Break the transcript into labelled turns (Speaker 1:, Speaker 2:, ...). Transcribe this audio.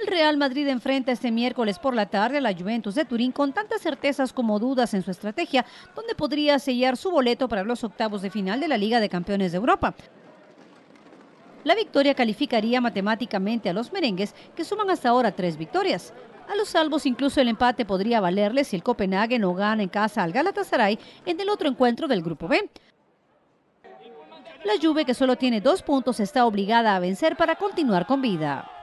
Speaker 1: El Real Madrid enfrenta este miércoles por la tarde a la Juventus de Turín con tantas certezas como dudas en su estrategia, donde podría sellar su boleto para los octavos de final de la Liga de Campeones de Europa. La victoria calificaría matemáticamente a los merengues, que suman hasta ahora tres victorias. A los salvos incluso el empate podría valerle si el Copenhague no gana en casa al Galatasaray en el otro encuentro del Grupo B. La Juve, que solo tiene dos puntos, está obligada a vencer para continuar con vida.